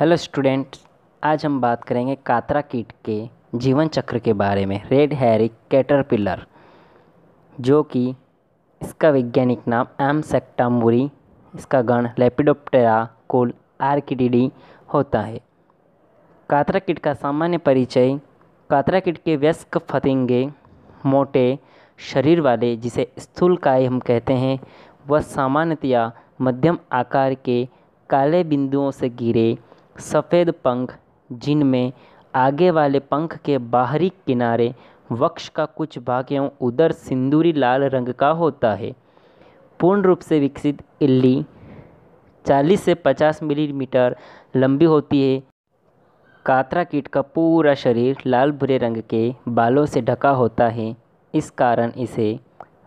hello students आज हम बात करेंगे कातरा कीट के जीवन चक्र के बारे में रेड हैरिक कैटरपिलर जो कि इसका वैज्ञानिक नाम एम सेक्टामुरी इसका गण लेपिडोप्टेरा कोल आर्किडिडी होता है कातरा कीट का सामान्य परिचय कातरा कीट के व्यस्क फतेंगे मोटे शरीर वाले जिसे स्थूलकाय हम कहते हैं वह सामान्यतया मध्यम आकार के काले बिंदुओं से गिरे सफ़ेद पंख जिनमें आगे वाले पंख के बाहरी किनारे वक्ष का कुछ भाग एवं उदर सिंदूरी लाल रंग का होता है पूर्ण रूप से विकसित इल्ली 40 से 50 मिलीमीटर लंबी होती है कातरा कीट का पूरा शरीर लाल भूरे रंग के बालों से ढका होता है इस कारण इसे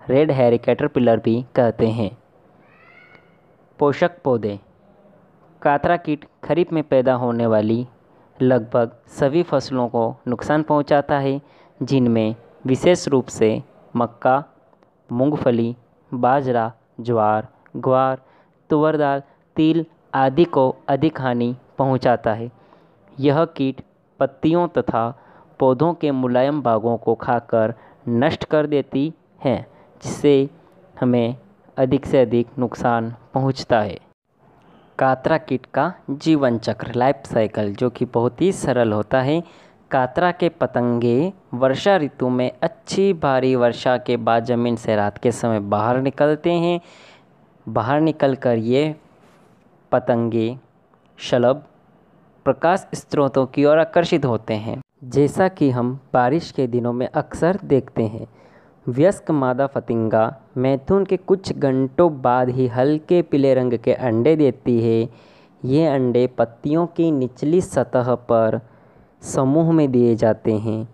रेड हैरी कैटरपिलर भी कहते हैं पोषक पौधे कातरा कीट खरीफ में पैदा होने वाली लगभग सभी फसलों को नुकसान पहुंचाता है जिनमें विशेष रूप से मक्का मूंगफली बाजरा ज्वार ग्वार तुवर दाल तिल आदि को अधिक हानि पहुंचाता है यह कीट पत्तियों तथा पौधों के मुलायम भागों को खाकर नष्ट कर देती है जिससे हमें अधिक से अधिक नुकसान पहुंचता है कातरा कीट का जीवन चक्र लाइफ साइकिल जो कि बहुत ही सरल होता है कातरा के पतंगे वर्षा ऋतु में अच्छी भारी वर्षा के बाद ज़मीन से रात के समय बाहर निकलते हैं बाहर निकल कर ये पतंगे शलभ प्रकाश स्रोतों की ओर आकर्षित होते हैं जैसा कि हम बारिश के दिनों में अक्सर देखते हैं व्यस्क मादा फतिंगा मैथुन के कुछ घंटों बाद ही हल्के पीले रंग के अंडे देती है ये अंडे पत्तियों की निचली सतह पर समूह में दिए जाते हैं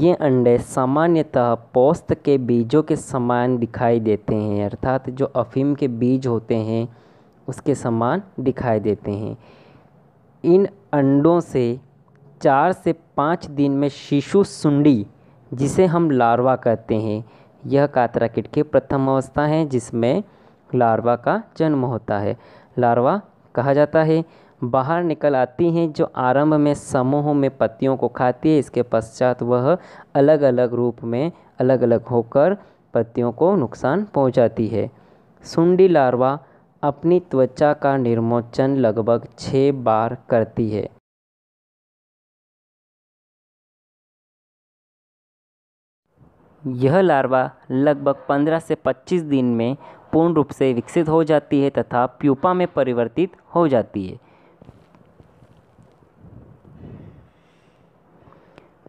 ये अंडे सामान्यतः पोस्त के बीजों के समान दिखाई देते हैं अर्थात जो अफीम के बीज होते हैं उसके समान दिखाई देते हैं इन अंडों से चार से पाँच दिन में शिशु सुंडी जिसे हम लार्वा कहते हैं यह कातरा किट की प्रथम अवस्था है जिसमें लार्वा का जन्म होता है लार्वा कहा जाता है बाहर निकल आती हैं जो आरंभ में समूहों में पत्तियों को खाती है इसके पश्चात वह अलग अलग रूप में अलग अलग होकर पत्तियों को नुकसान पहुंचाती है सुंडी लार्वा अपनी त्वचा का निर्मोचन लगभग छः बार करती है यह लार्वा लगभग 15 से 25 दिन में पूर्ण रूप से विकसित हो जाती है तथा प्यूपा में परिवर्तित हो जाती है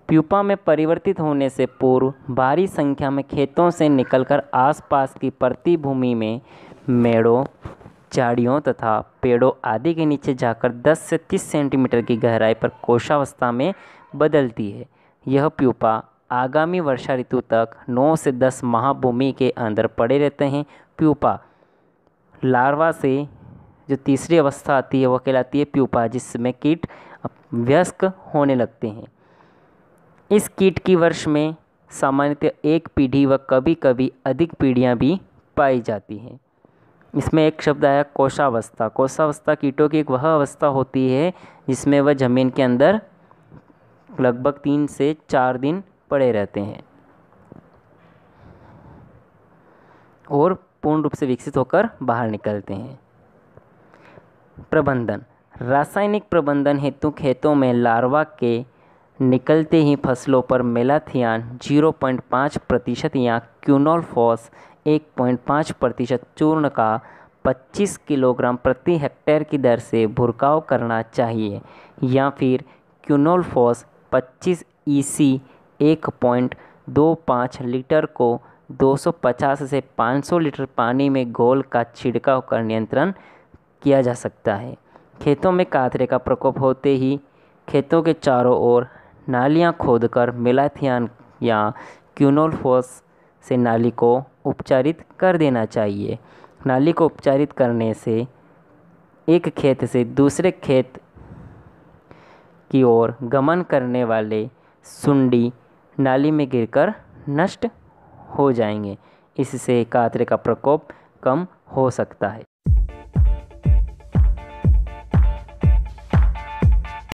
प्यूपा में परिवर्तित होने से पूर्व भारी संख्या में खेतों से निकलकर आसपास की प्रति भूमि में मेड़ों झाड़ियों तथा पेड़ों आदि के नीचे जाकर 10 से 30 सेंटीमीटर की गहराई पर कोशावस्था में बदलती है यह प्यूपा आगामी वर्षा ऋतु तक 9 से 10 महाभूमि के अंदर पड़े रहते हैं प्यूपा लार्वा से जो तीसरी अवस्था आती है वह कहलाती है प्यूपा जिसमें कीट व्यस्क होने लगते हैं इस कीट की वर्ष में सामान्यतः एक पीढ़ी व कभी कभी अधिक पीढ़ियाँ भी पाई जाती हैं इसमें एक शब्द आया कोशावस्था कोशावस्था कीटों की एक वह अवस्था होती है जिसमें वह ज़मीन के अंदर लगभग तीन से चार दिन पड़े रहते हैं और पूर्ण रूप से विकसित होकर बाहर निकलते हैं प्रबंधन रासायनिक प्रबंधन हेतु खेतों में लार्वा के निकलते ही फसलों पर मेलाथियान 0.5 प्रतिशत या क्यूनोलफॉस 1.5 प्रतिशत चूर्ण का 25 किलोग्राम प्रति हेक्टेयर की दर से भुरकाव करना चाहिए या फिर क्यूनोलफॉस 25 ईसी e एक पॉइंट दो पाँच लीटर को 250 से 500 लीटर पानी में घोल का छिड़काव कर नियंत्रण किया जा सकता है खेतों में कातरे का प्रकोप होते ही खेतों के चारों ओर नालियां खोदकर मेलाथियन या क्यूनोल्फोस से नाली को उपचारित कर देना चाहिए नाली को उपचारित करने से एक खेत से दूसरे खेत की ओर गमन करने वाले सुंडी नाली में गिरकर नष्ट हो जाएंगे इससे कातरे का प्रकोप कम हो सकता है